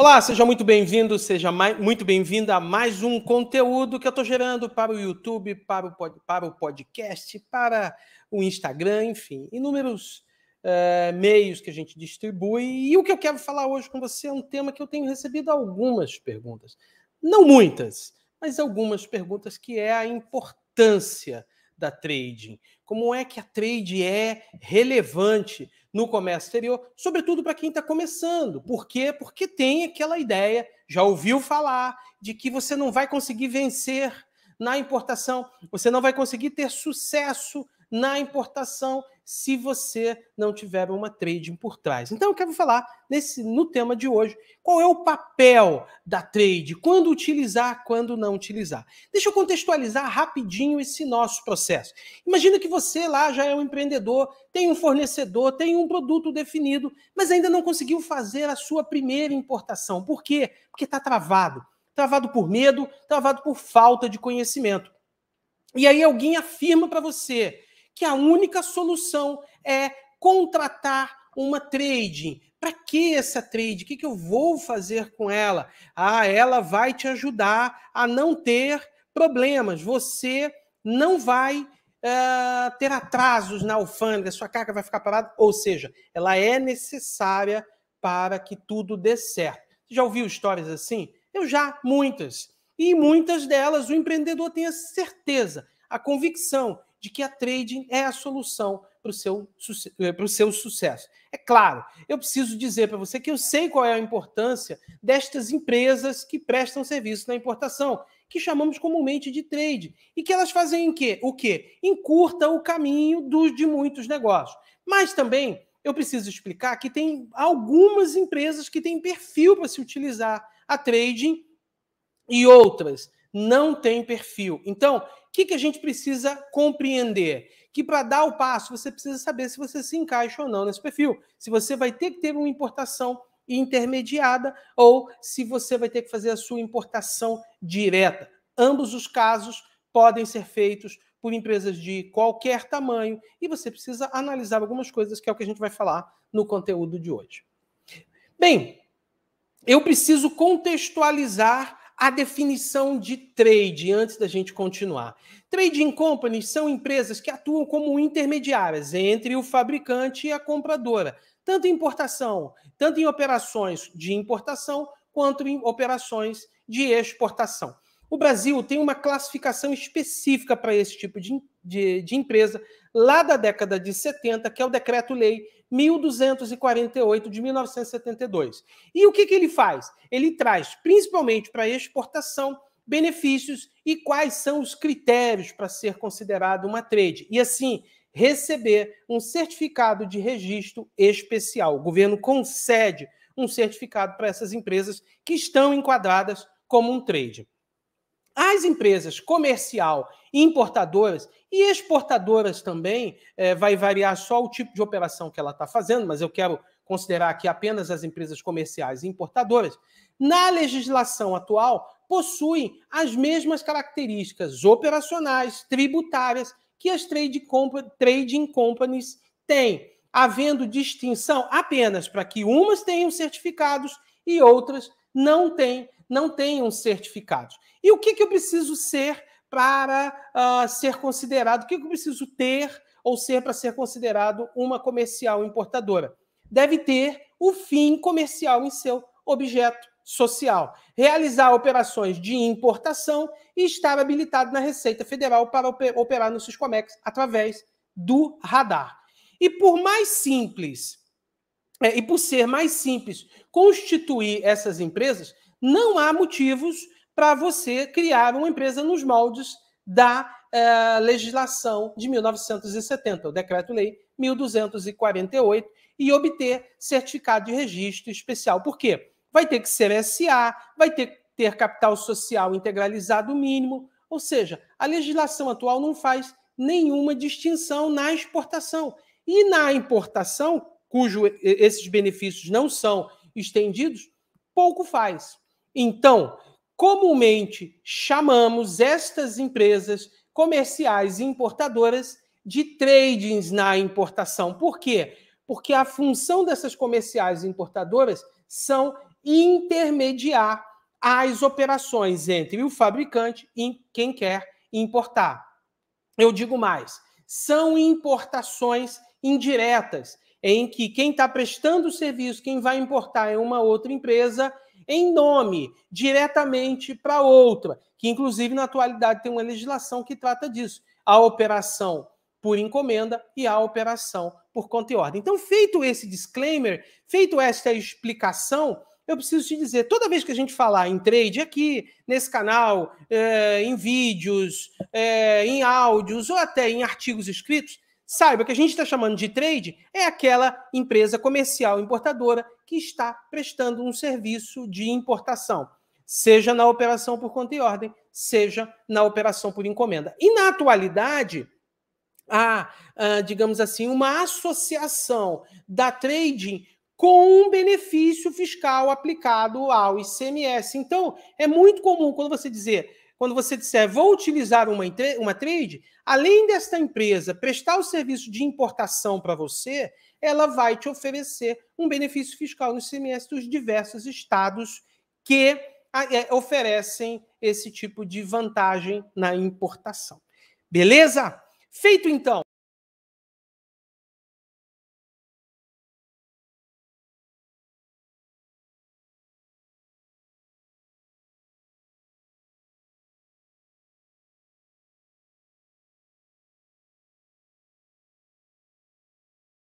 Olá, seja muito bem-vindo, seja mais, muito bem-vinda a mais um conteúdo que eu estou gerando para o YouTube, para o, pod, para o podcast, para o Instagram, enfim, inúmeros uh, meios que a gente distribui. E o que eu quero falar hoje com você é um tema que eu tenho recebido algumas perguntas, não muitas, mas algumas perguntas que é a importância da trading? Como é que a trade é relevante no comércio exterior, sobretudo para quem está começando? Por quê? Porque tem aquela ideia, já ouviu falar, de que você não vai conseguir vencer na importação, você não vai conseguir ter sucesso na importação se você não tiver uma trading por trás. Então eu quero falar nesse no tema de hoje, qual é o papel da trade, quando utilizar, quando não utilizar. Deixa eu contextualizar rapidinho esse nosso processo. Imagina que você lá já é um empreendedor, tem um fornecedor, tem um produto definido, mas ainda não conseguiu fazer a sua primeira importação. Por quê? Porque está travado. Travado por medo, travado por falta de conhecimento. E aí alguém afirma para você: que a única solução é contratar uma trading. Para que essa trade? O que, que eu vou fazer com ela? Ah, ela vai te ajudar a não ter problemas. Você não vai uh, ter atrasos na alfândega, sua carga vai ficar parada. Ou seja, ela é necessária para que tudo dê certo. Você já ouviu histórias assim? Eu já, muitas. E muitas delas o empreendedor tem a certeza, a convicção de que a trading é a solução para o seu, eh, pro seu sucesso. É claro, eu preciso dizer para você que eu sei qual é a importância destas empresas que prestam serviço na importação, que chamamos comumente de trade, e que elas fazem em quê? o quê? Encurta o caminho dos, de muitos negócios. Mas também eu preciso explicar que tem algumas empresas que têm perfil para se utilizar a trading e outras não têm perfil. Então, que, que a gente precisa compreender? Que para dar o passo, você precisa saber se você se encaixa ou não nesse perfil. Se você vai ter que ter uma importação intermediada ou se você vai ter que fazer a sua importação direta. Ambos os casos podem ser feitos por empresas de qualquer tamanho e você precisa analisar algumas coisas que é o que a gente vai falar no conteúdo de hoje. Bem, eu preciso contextualizar a definição de trade antes da gente continuar. Trading companies são empresas que atuam como intermediárias entre o fabricante e a compradora, tanto em importação, tanto em operações de importação quanto em operações de exportação. O Brasil tem uma classificação específica para esse tipo de empresa de, de empresa, lá da década de 70, que é o Decreto-Lei 1248 de 1972. E o que, que ele faz? Ele traz, principalmente para exportação, benefícios e quais são os critérios para ser considerado uma trade. E assim, receber um certificado de registro especial. O governo concede um certificado para essas empresas que estão enquadradas como um trade as empresas comercial, importadoras e exportadoras também, é, vai variar só o tipo de operação que ela está fazendo, mas eu quero considerar aqui apenas as empresas comerciais e importadoras, na legislação atual possuem as mesmas características operacionais, tributárias, que as trade trading companies têm, havendo distinção apenas para que umas tenham certificados e outras não têm não tenham certificado. E o que, que eu preciso ser para uh, ser considerado? O que, que eu preciso ter ou ser para ser considerado uma comercial importadora? Deve ter o fim comercial em seu objeto social, realizar operações de importação e estar habilitado na Receita Federal para operar no Siscomex através do radar. E por mais simples, é, e por ser mais simples constituir essas empresas, não há motivos para você criar uma empresa nos moldes da eh, legislação de 1970, o Decreto-Lei 1248, e obter certificado de registro especial. Por quê? Vai ter que ser SA, vai ter que ter capital social integralizado mínimo, ou seja, a legislação atual não faz nenhuma distinção na exportação. E na importação, cujos esses benefícios não são estendidos, pouco faz. Então, comumente chamamos estas empresas comerciais e importadoras de tradings na importação. Por quê? Porque a função dessas comerciais e importadoras são intermediar as operações entre o fabricante e quem quer importar. Eu digo mais, são importações indiretas, em que quem está prestando o serviço, quem vai importar é uma outra empresa em nome diretamente para outra, que inclusive na atualidade tem uma legislação que trata disso, a operação por encomenda e a operação por conta e ordem. Então, feito esse disclaimer, feito esta explicação, eu preciso te dizer, toda vez que a gente falar em trade aqui, nesse canal, é, em vídeos, é, em áudios ou até em artigos escritos, Saiba que a gente está chamando de trade é aquela empresa comercial importadora que está prestando um serviço de importação, seja na operação por conta e ordem, seja na operação por encomenda. E na atualidade, há, ah, digamos assim, uma associação da trading com um benefício fiscal aplicado ao ICMS. Então, é muito comum quando você dizer, quando você disser vou utilizar uma, uma trade, além desta empresa prestar o serviço de importação para você, ela vai te oferecer um benefício fiscal no ICMS dos diversos estados que é, oferecem esse tipo de vantagem na importação. Beleza? Feito então.